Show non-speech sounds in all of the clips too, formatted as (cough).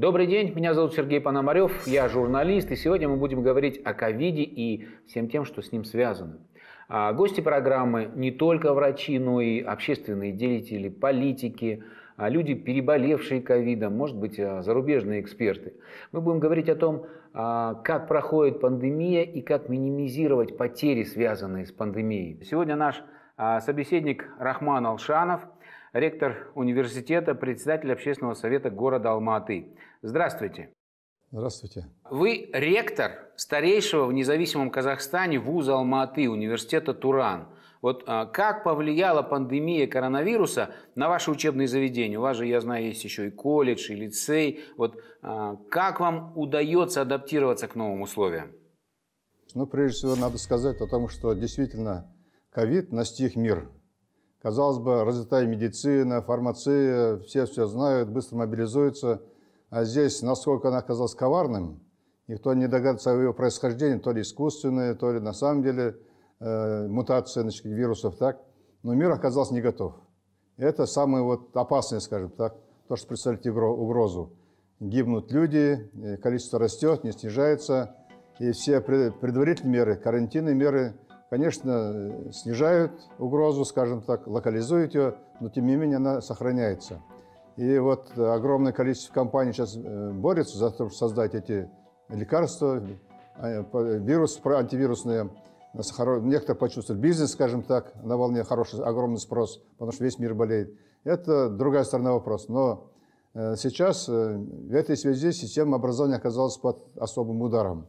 Добрый день, меня зовут Сергей Пономарев, я журналист, и сегодня мы будем говорить о ковиде и всем тем, что с ним связано. А гости программы не только врачи, но и общественные деятели, политики, а, люди, переболевшие ковидом, может быть, а, зарубежные эксперты. Мы будем говорить о том, а, как проходит пандемия и как минимизировать потери, связанные с пандемией. Сегодня наш собеседник Рахман Алшанов – ректор университета, председатель общественного совета города Алматы. Здравствуйте. Здравствуйте. Вы ректор старейшего в независимом Казахстане вуза Алматы – университета Туран. Вот а, как повлияла пандемия коронавируса на ваши учебные заведения? У вас же, я знаю, есть еще и колледж, и лицей. Вот а, как вам удается адаптироваться к новым условиям? Ну, прежде всего, надо сказать о том, что действительно ковид настиг мир Казалось бы, развитая медицина, фармация, все все знают, быстро мобилизуются. А здесь, насколько она оказалась коварным, никто не догадывается о ее происхождении, то ли искусственное, то ли на самом деле э, мутация значит, вирусов, так. Но мир оказался не готов. Это самое вот опасное, скажем так, то, что представляет угрозу. Гибнут люди, э, количество растет, не снижается, и все предварительные меры, карантинные меры – конечно, снижают угрозу, скажем так, локализуют ее, но тем не менее она сохраняется. И вот огромное количество компаний сейчас э, борется за то, чтобы создать эти лекарства, а, вирус, антивирусные. Некоторые почувствовали бизнес, скажем так, на волне хороший, огромный спрос, потому что весь мир болеет. Это другая сторона вопроса. Но э, сейчас э, в этой связи система образования оказалась под особым ударом.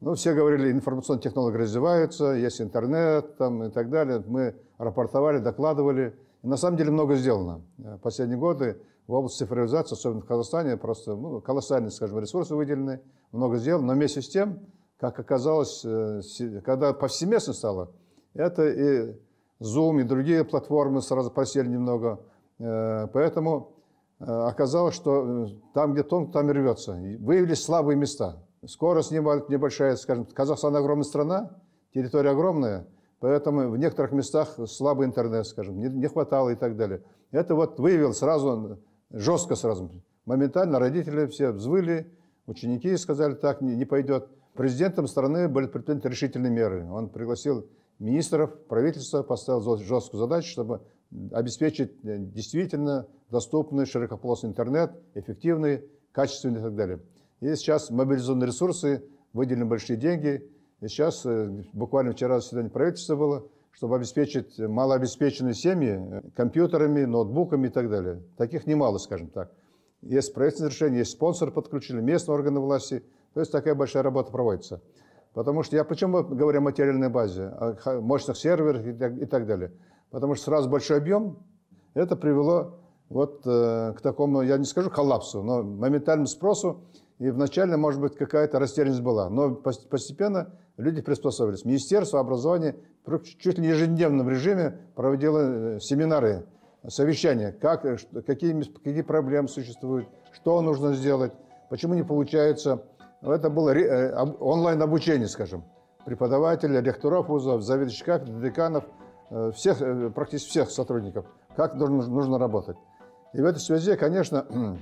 Ну, все говорили, информационные технологии развиваются, есть интернет там, и так далее. Мы рапортовали, докладывали. И на самом деле много сделано. Э, последние годы в области цифровизации, особенно в Казахстане, просто ну, колоссальные, скажем, ресурсы выделены, много сделано. Но вместе с тем, как оказалось, э, когда повсеместно стало, это и Zoom, и другие платформы сразу посели немного. Э, поэтому оказалось, что там, где тонко, там и рвется. Выявились слабые места – Скорость небольшая, скажем, Казахстан огромная страна, территория огромная, поэтому в некоторых местах слабый интернет, скажем, не, не хватало и так далее. Это вот выявил сразу, жестко сразу, моментально родители все взвыли, ученики сказали, так не, не пойдет. Президентом страны были предприняты решительные меры. Он пригласил министров, правительство, поставил жесткую задачу, чтобы обеспечить э, действительно доступный широкополосный интернет, эффективный, качественный и так далее. И сейчас мобилизованы ресурсы, выделены большие деньги. И сейчас, э, буквально вчера заседание правительства было, чтобы обеспечить малообеспеченные семьи э, компьютерами, ноутбуками и так далее. Таких немало, скажем так. Есть правительственное решение, есть спонсор подключили, местные органы власти. То есть такая большая работа проводится. Потому что я почему говорю о материальной базе, о мощных серверах и так, и так далее. Потому что сразу большой объем, это привело вот э, к такому, я не скажу коллапсу, но моментальному спросу и вначале, может быть, какая-то растерянность была, но постепенно люди приспособились. Министерство образования чуть ли не ежедневно в режиме проводило э, семинары, совещания, как, э, какие, какие проблемы существуют, что нужно сделать, почему не получается. Это было э, онлайн-обучение, скажем, преподавателей, ректоров вузов, заведующих, деканов, всех, практически всех сотрудников, как нужно, нужно работать. И в этой связи, конечно, (clears throat)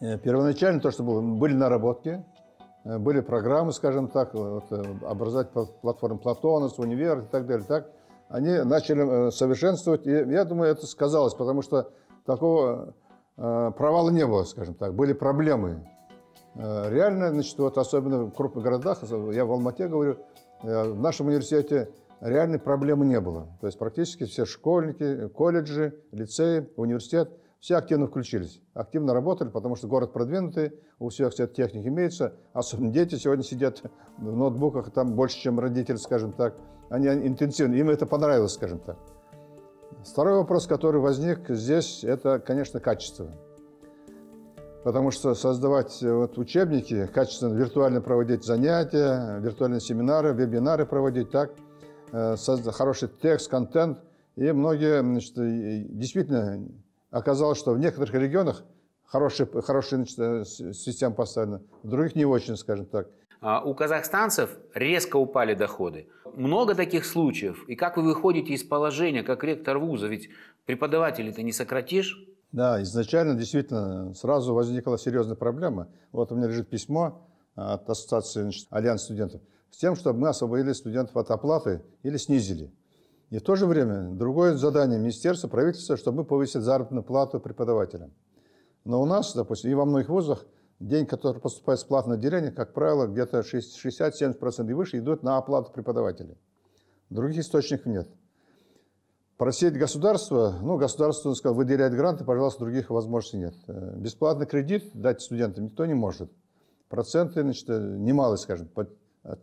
Э, первоначально то, что было, были наработки, э, были программы, скажем так, э, вот, образовать платформу Платонов, универ и так далее. Так, они начали совершенствовать, и я думаю, это сказалось, потому что такого э, провала не было, скажем так, были проблемы. Э, реально, значит, вот особенно в крупных городах, я в Алмате говорю, э, в нашем университете реальной проблемы не было. То есть практически все школьники, колледжи, лицеи, университет – все активно включились, активно работали, потому что город продвинутый, у всех вся техника имеется. Особенно дети сегодня сидят в ноутбуках, там больше, чем родители, скажем так. Они интенсивны, им это понравилось, скажем так. Второй вопрос, который возник здесь, это, конечно, качество. Потому что создавать э, вот учебники, качественно виртуально проводить занятия, виртуальные семинары, вебинары проводить, так, э, создать хороший текст, контент. И многие значит, действительно Оказалось, что в некоторых регионах хорошая, хорошая система поставлена, в других не очень, скажем так. А у казахстанцев резко упали доходы. Много таких случаев. И как вы выходите из положения, как ректор вуза? Ведь преподавателей ты не сократишь. Да, изначально действительно сразу возникла серьезная проблема. Вот у меня лежит письмо от Ассоциации значит, Альянс студентов с тем, чтобы мы освободили студентов от оплаты или снизили. И в то же время другое задание министерства, правительства, чтобы повысить заработную плату преподавателям. Но у нас, допустим, и во многих вузах день, который поступает с платного отделения, как правило, где-то 60-70% и выше идут на оплату преподавателей. Других источников нет. Просить государство, ну, государство, сказал, выделяет гранты, пожалуйста, других возможностей нет. Э, бесплатный кредит дать студентам никто не может. Проценты, значит, немалые, скажем,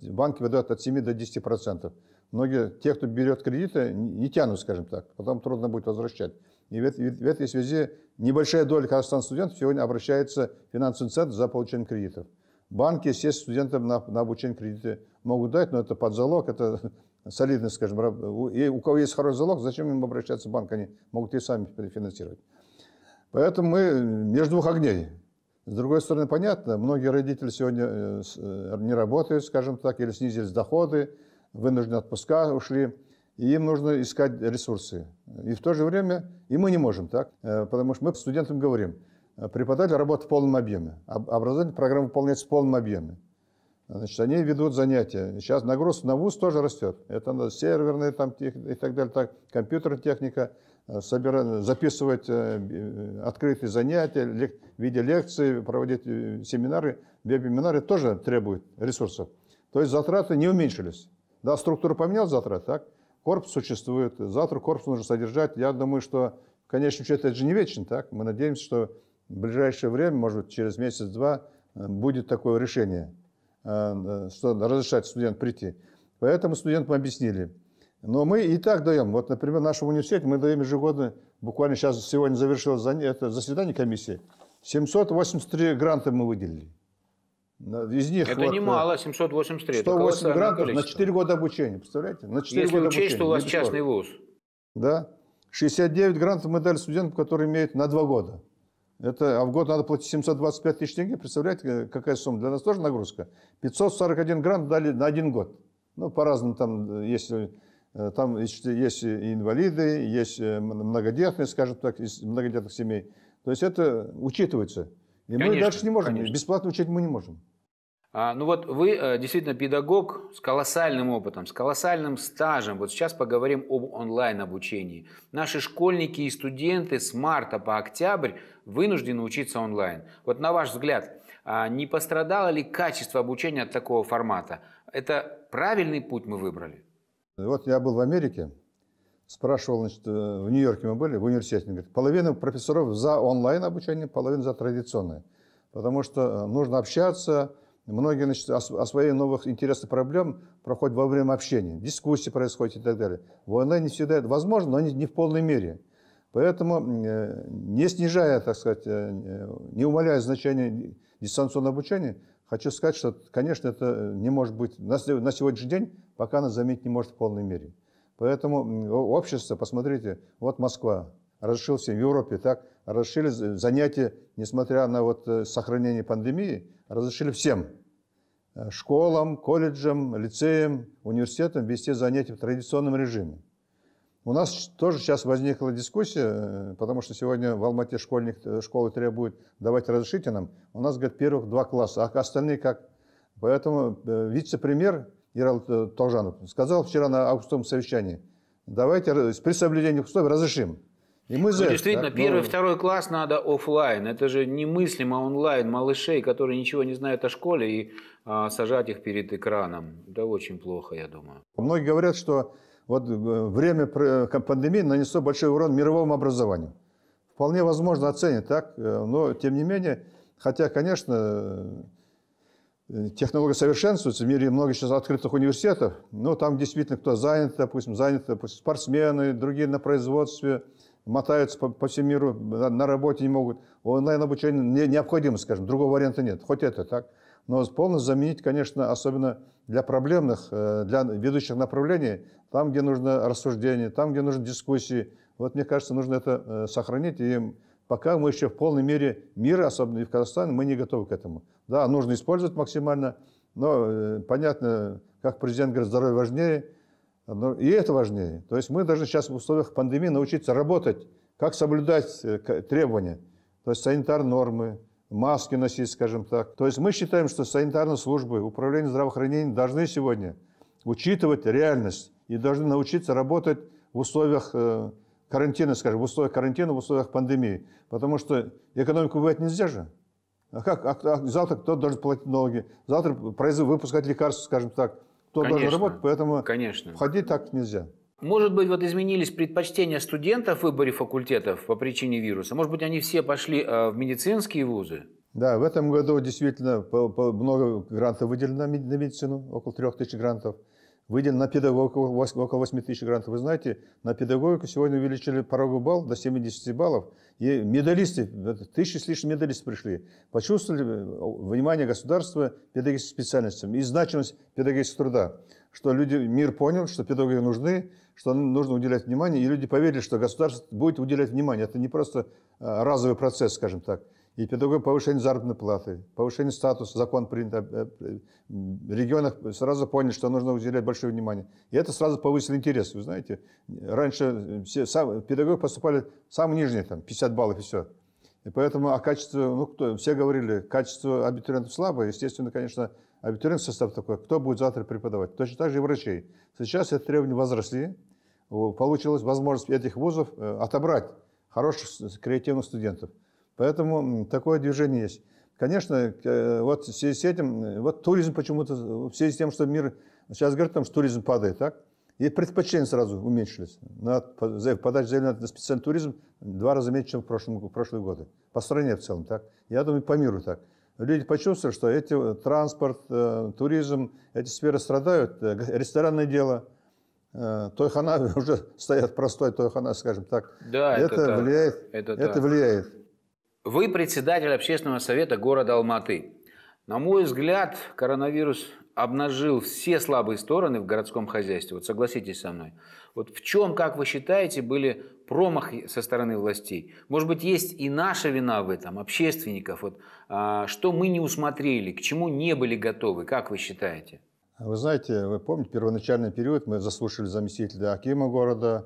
банки выдают от 7 до 10 процентов многие, те, кто берет кредиты, не тянут, скажем так, потом трудно будет возвращать. И в, в, в этой связи небольшая доля казахстанских студентов сегодня обращается в финансовый центр за получением кредитов. Банки, естественно, студентам на, на обучение кредиты могут дать, но это под залог, это (laughs) солидно, скажем. И у кого есть хороший залог, зачем им обращаться в банк? Они могут и сами финансировать. Поэтому мы между двух огней. С другой стороны, понятно, многие родители сегодня э, э, не работают, скажем так, или снизились доходы, вынуждены отпуска ушли, и им нужно искать ресурсы. И в то же время, и мы не можем так, э, потому что мы студентам говорим, э, преподаватель работает в полном объеме, образовательная программа выполняется в полном объеме. Значит, они ведут занятия. Сейчас нагрузка на ВУЗ тоже растет. Это надо серверные там, тех, и так далее, так, компьютерная техника, э, собирать, записывать открытые занятия, лек, в виде лекции, проводить семинары, веб-семинары тоже требуют ресурсов. То есть затраты не уменьшились. Да, структура поменялась завтра, так? Корпус существует, завтра корпус нужно содержать. Я думаю, что в конечном счете это же не вечно, так? Мы надеемся, что в ближайшее время, может быть, через месяц-два э, будет такое решение, э, э, что разрешать студент прийти. Поэтому студентам объяснили. Но мы и так даем. Вот, например, нашему университету мы даем ежегодно, буквально сейчас сегодня завершилось это заседание комиссии, 783 гранта мы выделили. Из них это вот, немало, 783. Э, 108 это грантов на 4 года обучения, представляете? На 4 Если года учесть, обучения, что у вас частный вуз. Да. 69 грантов мы дали студентам, которые имеют на 2 года. Это, а в год надо платить 725 тысяч тенге. Представляете, э, какая сумма? Для нас тоже нагрузка. 541 грант дали на один год. Ну, по-разному там э, есть, там есть инвалиды, есть многодетные, скажем так, из многодетных семей. То есть это учитывается. И конечно, мы дальше не можем. Конечно. Бесплатно учить мы не можем. А, ну вот вы э, действительно педагог с колоссальным опытом, с колоссальным стажем. Вот сейчас поговорим об онлайн-обучении. Наши школьники и студенты с марта по октябрь вынуждены учиться онлайн. Вот на ваш взгляд, а не пострадало ли качество обучения от такого формата? Это правильный путь мы выбрали? Вот я был в Америке, спрашивал, значит, э, в Нью-Йорке мы были, в университете, говорит, половина профессоров за онлайн-обучение, половина за традиционное. Потому что э, нужно общаться, многие, значит, о своих новых интересных проблем проходит во время общения, дискуссии происходят и так далее. В онлайне всегда это возможно, но не в полной мере. Поэтому, э, не снижая, так сказать, не умаляя значение дистанционного обучения, хочу сказать, что, конечно, это не может быть на сегодняшний день, пока она заметить не может в полной мере. Поэтому общество, посмотрите, вот Москва, разрешил всем в Европе, так, разрешили занятия, несмотря на вот э, сохранение пандемии, разрешили всем. Э, школам, колледжам, лицеям, университетам вести занятия в традиционном режиме. У нас тоже сейчас возникла дискуссия, э, потому что сегодня в Алмате школьник, школы требует давать разрешительным. У нас, говорит, первых два класса, а остальные как? Поэтому вице-премьер генерал э, Толжанов, сказал вчера на августовом совещании, давайте при соблюдении условий разрешим. И мы ну, за действительно, да? первый, Но... Ну. второй класс надо офлайн. Это же немыслимо онлайн малышей, которые ничего не знают о школе, и а, сажать их перед экраном. Это очень плохо, я думаю. Многие говорят, что вот э, время пандемии нанесло большой урон мировому образованию. Вполне возможно оценить так, э, но тем не менее, хотя, конечно, Технология совершенствуется, в мире много сейчас открытых университетов, но там действительно кто занят, допустим, заняты допустим, спортсмены, другие на производстве, мотаются по, по всему миру, на, на работе не могут. Онлайн-обучение не, необходимо, скажем, другого варианта нет, хоть это так. Но полностью заменить, конечно, особенно для проблемных, э, для ведущих направлений, там, где нужно рассуждение, там, где нужны дискуссии. Вот, мне кажется, нужно это э, сохранить. И пока мы еще в полной мере мира, особенно и в Казахстане, мы не готовы к этому. Да, нужно использовать максимально, но э, понятно, как президент говорит, здоровье важнее, и это важнее. То есть мы должны сейчас в условиях пандемии научиться работать, как соблюдать э, требования, то есть санитарные нормы, маски носить, скажем так. То есть мы считаем, что санитарные службы, управление здравоохранения должны сегодня учитывать реальность и должны научиться работать в условиях э, карантина, скажем, в условиях карантина, в условиях пандемии. Потому что экономику бывает нельзя же. А как? А, а завтра кто должен платить налоги? Завтра производить, выпускать лекарства, скажем так. Кто Конечно. должен работать, поэтому Конечно. входить так нельзя. Может быть, вот изменились предпочтения студентов в выборе факультетов по причине вируса? Может быть, они все пошли а, в медицинские вузы? Да, в этом году действительно много грантов выделено на медицину, около трех тысяч грантов. Выделено на педагогику около 8 тысяч грантов. Вы знаете, на педагогику сегодня увеличили пороговый балл до 70 баллов. И медалисты, тысячи с лишним медалистов пришли. Почувствовали э, внимание государства педагогическим специальностям и значимость педагогического труда. Что люди, мир понял, что педагоги нужны, что нужно уделять внимание. И люди поверили, что государство будет уделять внимание. Это не просто э, разовый процесс, скажем так. И педагоги повышение заработной платы, повышение статуса, закон принят э, э, в регионах, сразу поняли, что нужно уделять большое внимание. И это сразу повысило интерес, вы знаете. Раньше э, все, сам, педагоги поступали самые нижние, там, 50 баллов и все. И поэтому о а качестве, ну кто, все говорили, качество абитуриентов слабое, естественно, конечно, абитуриент состав такой, кто будет завтра преподавать. Точно так же и врачей. Сейчас эти требования возросли, получилась возможность этих вузов отобрать хороших креативных студентов – Поэтому такое движение есть. Конечно, э, вот в связи с этим, э, вот туризм почему-то, в связи с тем, что мир сейчас говорит, там, что туризм падает, так? И предпочтения сразу уменьшились. На подачу заявления на специальный туризм два раза меньше, чем в прошлом, в прошлые годы. По стране в целом, так? Я думаю, по миру так. Люди почувствовали, что эти э, транспорт, туризм, эти сферы страдают. Ресторанное дело, тойхана (laughs) уже стоят простой тойхана, скажем так. Да, это, это так. влияет. Это, это так. влияет. Вы председатель общественного совета города Алматы. На мой взгляд, коронавирус обнажил все слабые стороны в городском хозяйстве. Вот согласитесь со мной. Вот в чем, как вы считаете, были промахи со стороны властей? Может быть, есть и наша вина в этом, общественников? Вот, а, что мы не усмотрели, к чему не были готовы? Как вы считаете? Вы знаете, вы помните, первоначальный период мы заслушали заместителя Акима города,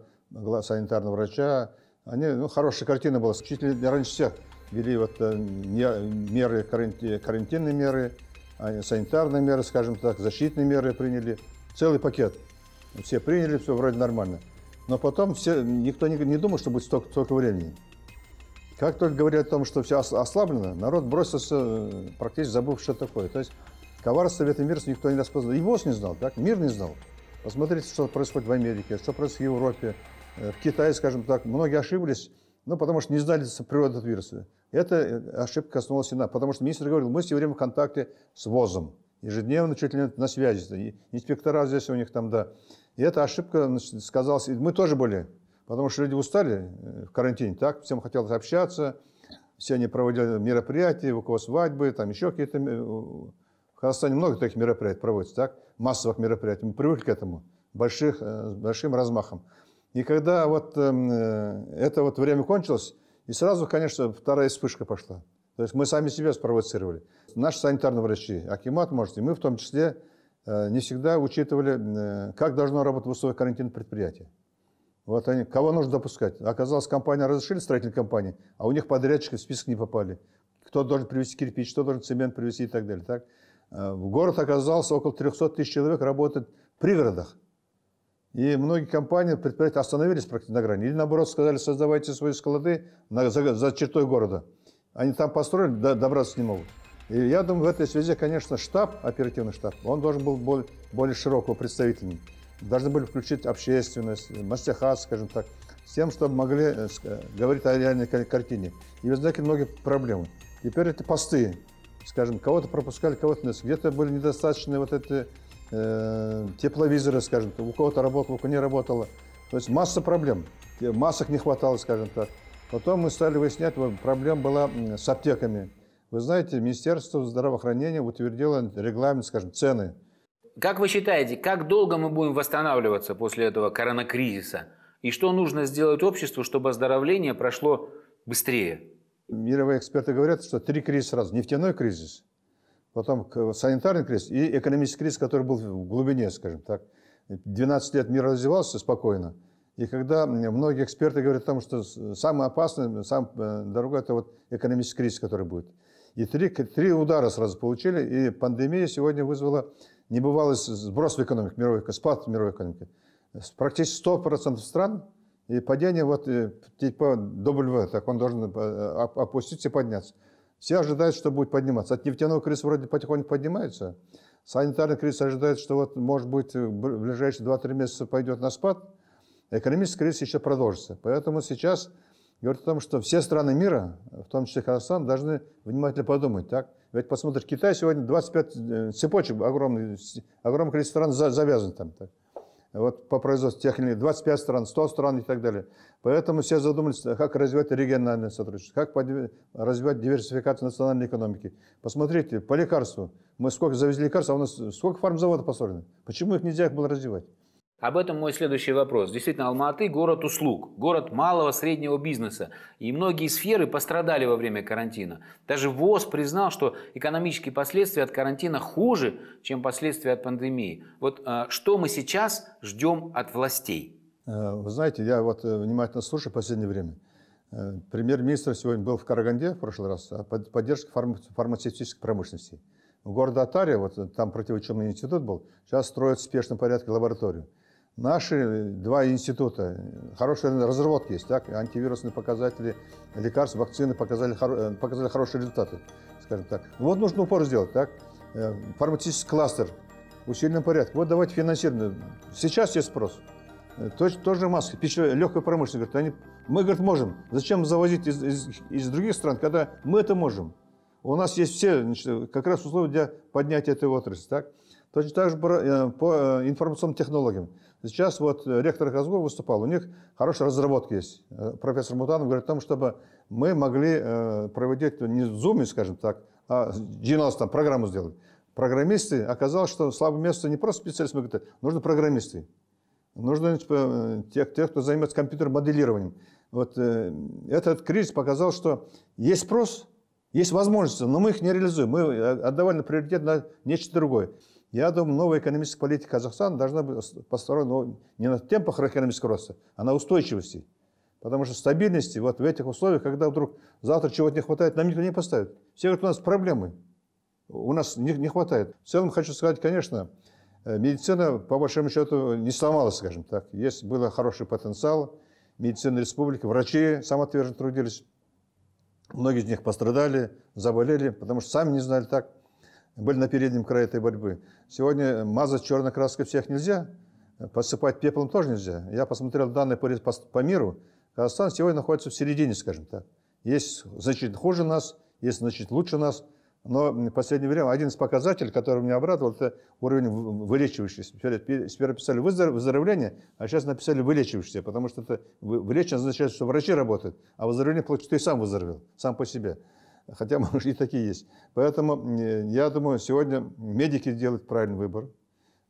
санитарного врача. Они, ну, хорошая картина была, чуть ли раньше всех ввели вот э, меры, карантинные меры, а, санитарные меры, скажем так, защитные меры приняли. Целый пакет. Все приняли, все вроде нормально. Но потом все, никто не, не думал, что будет столько, столько времени. Как только говорят о том, что все ослаблено, народ бросился, э, практически забыв, что такое. То есть коварство в этом мире никто не распознал. И ВОЗ не знал, так? мир не знал. Посмотрите, что происходит в Америке, что происходит в Европе, э, в Китае, скажем так. Многие ошиблись ну, потому что не знали природу этого вируса. Эта э, ошибка коснулась и нас. Потому что министр говорил, мы все время в контакте с ВОЗом. Ежедневно чуть ли на связи. Инспектора здесь у них там, да. И эта ошибка значит, сказалась. И мы тоже были. Потому что люди устали э, в карантине. Так, всем хотелось общаться. Все они проводили мероприятия, у кого свадьбы, там еще какие-то... Э, в Казахстане много таких мероприятий проводится, так? Массовых мероприятий. Мы привыкли к этому. Больших, большим размахом. И когда вот эм, э, это вот время кончилось, и сразу, конечно, вторая вспышка пошла. То есть мы сами себя спровоцировали. Наши санитарные врачи, Акимат, может, и мы в том числе, э, не всегда учитывали, э, как должно работать высокое карантин предприятие. Вот они, кого нужно допускать? Оказалось, компания разрешили строительные компании, а у них подрядчики в список не попали. Кто должен привезти кирпич, кто должен цемент привезти и так далее. Так? Э, в город оказалось около 300 тысяч человек работает в пригородах. И многие компании, предприятия остановились практически на грани. Или наоборот сказали, создавайте свои склады на, за, за чертой города. Они там построили, да, добраться не могут. И я думаю, в этой связи, конечно, штаб, оперативный штаб, он должен был более, более широкого представительным. Должны были включить общественность, мастера, скажем так, с тем, чтобы могли э, э, говорить о реальной картине. И возникли многие проблемы. Теперь это посты. Скажем, кого-то пропускали, кого-то нет. Где-то были недостаточные вот эти э, тепловизоры, скажем так, у кого-то работало, у кого не работало. То есть масса проблем. Масок не хватало, скажем так. Потом мы стали выяснять, проблема была с аптеками. Вы знаете, Министерство здравоохранения утвердило регламент, скажем, цены. Как вы считаете, как долго мы будем восстанавливаться после этого коронакризиса? И что нужно сделать обществу, чтобы оздоровление прошло быстрее? Мировые эксперты говорят, что три кризиса сразу. Нефтяной кризис, потом санитарный кризис и экономический кризис, который был в глубине, скажем так. 12 лет мир развивался спокойно. И когда многие эксперты говорят о том, что самый опасный, самый э, дорогой – это вот экономический кризис, который будет. И три, три удара сразу получили, и пандемия сегодня вызвала небывалый сброс в экономике, мировой, спад в мировой экономике. Практически 100% стран и падение вот э, типа W, так он должен э, опуститься и подняться. Все ожидают, что будет подниматься. От нефтяного кризиса вроде потихоньку поднимается. Санитарный кризис ожидает, что вот, может быть, э, в ближайшие 2-3 месяца пойдет на спад. Экономический кризис еще продолжится. Поэтому сейчас говорят о том, что все страны мира, в том числе Казахстан, должны внимательно подумать. Так? Ведь посмотришь, Китай сегодня 25 э, цепочек, огромный, огромное количество стран завязан там. Так? вот по производству техники, 25 стран, 100 стран и так далее. Поэтому все задумались, как развивать региональное сотрудничество, как развивать диверсификацию национальной экономики. Посмотрите, по лекарству. Мы сколько завезли лекарств, а у нас сколько фармзаводов построено. Почему их нельзя было развивать? Об этом мой следующий вопрос. Действительно, Алматы – город услуг, город малого, среднего бизнеса. И многие сферы пострадали во время карантина. Даже ВОЗ признал, что экономические последствия от карантина хуже, чем последствия от пандемии. Вот э, что мы сейчас ждем от властей? Э, вы знаете, я вот э, внимательно слушаю в последнее время. Премьер-министр сегодня был в Караганде в прошлый раз, а поддержка фарма- фармацевтической промышленности. В городе Атаре, вот там противочумный институт был, сейчас строят в спешном порядке лабораторию. Наши два института, хороший разработки есть, так, антивирусные показатели, лекарств, вакцины показали, э, показали хорошие результаты, скажем так. Вот нужно упор сделать, так, э, фармацевтический кластер в порядок. Вот давайте финансирование. Сейчас есть спрос. Э, тоже, тоже маски. Пищевая, легкая промышленность. Говорит, они, мы, говорит, можем. Зачем завозить из, из, из других стран, когда мы это можем? У нас есть все, значит, как раз условия для поднятия этой отрасли, так? Точно так же по информационным технологиям. Сейчас вот э, ректор Казгор выступал, у них хорошая разработка есть. Э, профессор Мутанов говорит о том, чтобы мы могли э, проводить не в Zoom, скажем так, а 90 там программу сделать. Программисты, оказалось, что слабое место не просто специалисты, мы говорим, нужно программисты. Нужно типа, тех, тех, кто занимается компьютерным моделированием. Вот э, этот кризис показал, что есть спрос, есть возможности, но мы их не реализуем. Мы отдавали на приоритет на нечто другое. Я думаю, новая экономическая политика Казахстана должна быть построена ну, не на темпах экономического роста, а на устойчивости. Потому что стабильности вот в этих условиях, когда вдруг завтра чего-то не хватает, нам никто не поставит. Все говорят, у нас проблемы. У нас не, не хватает. В целом хочу сказать, конечно, э, медицина, по большому счету, не сломалась, скажем так. Есть, был хороший потенциал. медицины республики, врачи самоотверженно трудились. Многие из них пострадали, заболели, потому что сами не знали так были на переднем крае этой борьбы. Сегодня мазать черной краской всех нельзя, посыпать пеплом тоже нельзя. Я посмотрел данные по, по, по миру. Казахстан сегодня находится в середине, скажем так. Есть значительно хуже нас, есть значительно лучше нас. Но в последнее время один из показателей, который меня обрадовал, это уровень вылечивающихся. Сперва писали выздоровление, а сейчас написали вылечивающихся, потому что это вылечение означает, что врачи работают, а выздоровление получит, ты сам выздоровел, сам по себе хотя, может, и такие есть. Поэтому э, я думаю, сегодня медики делают правильный выбор.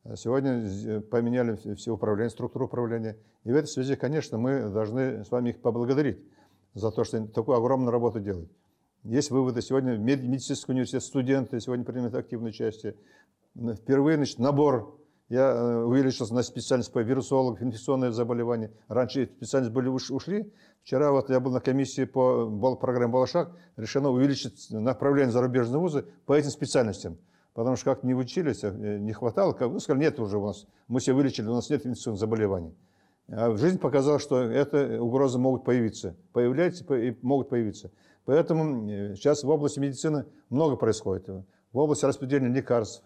Э, сегодня э, поменяли все управление, структуру управления. И в этой связи, конечно, мы должны с вами их поблагодарить за то, что они такую огромную работу делают. Есть выводы сегодня. Медицинский университет, студенты сегодня принимают активное участие. Впервые значит, набор я э, увеличился на специальность по вирусолог, инфекционные заболевания. Раньше специальность были ушли. Вчера вот я был на комиссии по программе «Балашак». Решено увеличить направление зарубежные вузы по этим специальностям. Потому что как не учились, а, э, не хватало. Как, ну, сказали, нет уже у нас. Мы все вылечили, у нас нет инфекционных заболеваний. А жизнь показала, что эта э, угрозы могут появиться. Появляются и могут появиться. Поэтому сейчас в области медицины много происходит. В области распределения лекарств,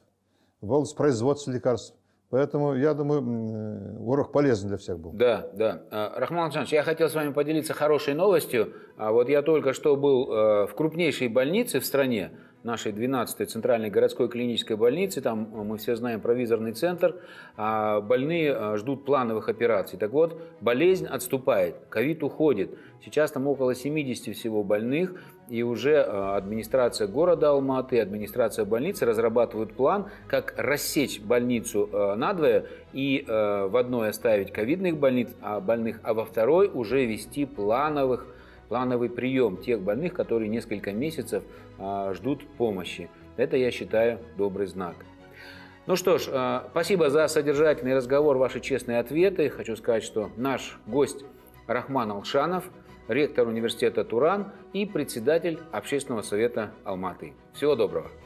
в области производства лекарств. Поэтому, я думаю, э, урок полезен для всех был. Да, да. А, Рахман Александрович, я хотел с вами поделиться хорошей новостью. А вот я только что был э, в крупнейшей больнице в стране, нашей 12-й центральной городской клинической больницы. Там, э, мы все знаем, провизорный центр. А больные э, ждут плановых операций. Так вот, болезнь отступает, ковид уходит. Сейчас там около 70 всего больных. И уже э, администрация города Алматы, администрация больницы разрабатывают план, как рассечь больницу надвое и в одной оставить ковидных больниц, а больных, а во второй уже вести плановых плановый прием тех больных, которые несколько месяцев а, ждут помощи. Это, я считаю, добрый знак. Ну что ж, а, спасибо за содержательный разговор, ваши честные ответы. Хочу сказать, что наш гость Рахман Алшанов, ректор университета Туран и председатель Общественного совета Алматы. Всего доброго!